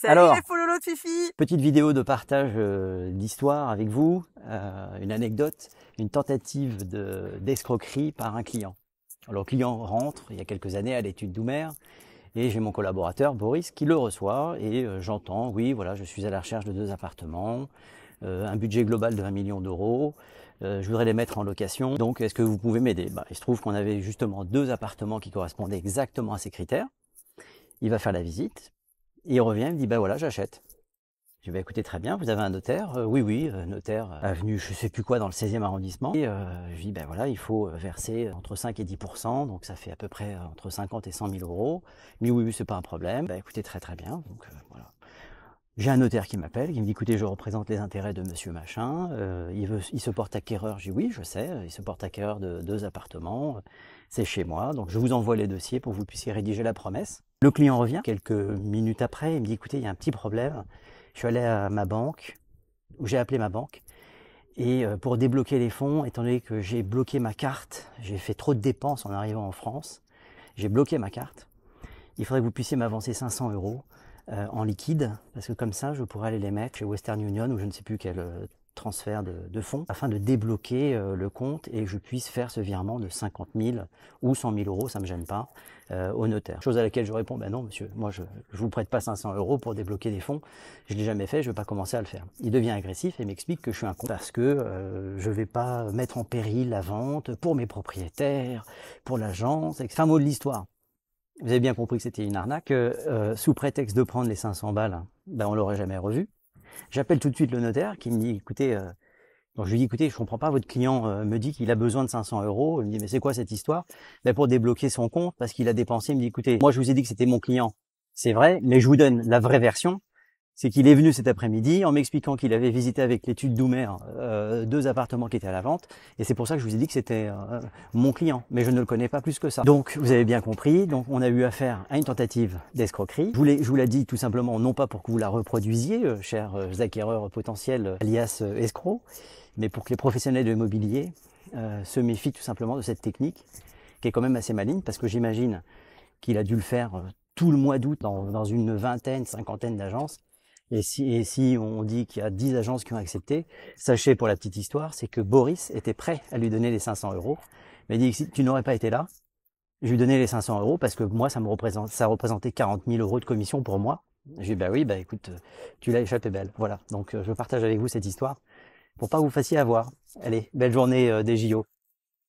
Salut les fololos de Fifi Petite vidéo de partage euh, d'histoire avec vous, euh, une anecdote, une tentative d'escroquerie par un client. Alors le client rentre il y a quelques années à l'étude d'Oumer et j'ai mon collaborateur Boris qui le reçoit et euh, j'entends oui voilà je suis à la recherche de deux appartements, un budget global de 20 millions d'euros, je voudrais les mettre en location donc est-ce que vous pouvez m'aider bah, Il se trouve qu'on avait justement deux appartements qui correspondaient exactement à ces critères. Il va faire la visite, il revient, il me dit, bah voilà, j'achète. Je vais bah écouter très bien, vous avez un notaire euh, Oui, oui, euh, notaire euh, avenue je sais plus quoi dans le 16e arrondissement. Et je dis, ben voilà, il faut verser entre 5 et 10 donc ça fait à peu près entre 50 et 100 000 euros. Mais oui, oui, c'est pas un problème. Ben, écoutez, très très bien. Donc voilà. J'ai un notaire qui m'appelle, qui me dit, écoutez, je représente les intérêts de monsieur machin. il, veut, il se porte acquéreur. Je dis, oui, je sais, il se porte acquéreur de deux appartements. C'est chez moi. Donc je vous envoie les dossiers pour que vous puissiez rédiger la promesse. Le client revient quelques minutes après, il me dit écoutez, il y a un petit problème. Je suis allé à ma banque, où j'ai appelé ma banque, et euh, pour débloquer les fonds, étant donné que j'ai bloqué ma carte, j'ai fait trop de dépenses en arrivant en France, j'ai bloqué ma carte. Il faudrait que vous puissiez m'avancer 500 euros euh, en liquide, parce que comme ça, je pourrais aller les mettre chez Western Union ou je ne sais plus quel." Euh, transfert de, fonds afin de débloquer euh, le compte et que je puisse faire ce virement de 50 000 ou 100 000 euros, ça me gêne pas, euh, au notaire. Chose à laquelle je réponds, ben non monsieur, moi je, ne vous prête pas 500 euros pour débloquer des fonds, je l'ai jamais fait, je vais pas commencer à le faire. Il devient agressif et m'explique que je suis un con parce que je euh, je vais pas mettre en péril la vente pour mes propriétaires, pour l'agence, etc. un mot de l'histoire. Vous avez bien compris que c'était une arnaque. sous prétexte de prendre les 500 balles, ben on l'aurait jamais revu. J'appelle tout de suite le notaire qui me dit, écoutez, euh, je lui dis, écoutez, je comprends pas, votre client euh, me dit qu'il a besoin de 500 euros. Il me dit, mais c'est quoi cette histoire ben Pour débloquer son compte, parce qu'il a dépensé, il me dit, écoutez, moi je vous ai dit que c'était mon client, c'est vrai, mais je vous donne la vraie version c'est qu'il est venu cet après-midi en m'expliquant qu'il avait visité avec l'étude d'Oumer euh, deux appartements qui étaient à la vente. Et c'est pour ça que je vous ai dit que c'était euh, mon client, mais je ne le connais pas plus que ça. Donc vous avez bien compris, donc on a eu affaire à une tentative d'escroquerie. Je vous l'ai, je vous l'ai dit tout simplement, non pas pour que vous la reproduisiez, euh, chers acquéreurs potentiels alias escrocs, mais pour que les professionnels de l'immobilier se méfient tout simplement de cette technique qui est quand même assez maligne parce que j'imagine qu'il a dû le faire tout le mois d'août dans une vingtaine, cinquantaine d'agences. Et si, si on dit qu'il y a 10 agences qui ont accepté, sachez pour la petite histoire, c'est que Boris était prêt à lui donner les 500 euros. Mais il dit si tu n'aurais pas été là, je lui donnais les 500 euros parce que moi, ça me représente, ça représentait 40 000 euros de commission pour moi. J'ai dit, bah oui, bah écoute, tu l'as échappé belle. Voilà. Donc, euh, je partage avec vous cette histoire pour pas vous fassiez avoir. Allez, belle journée euh, des JO.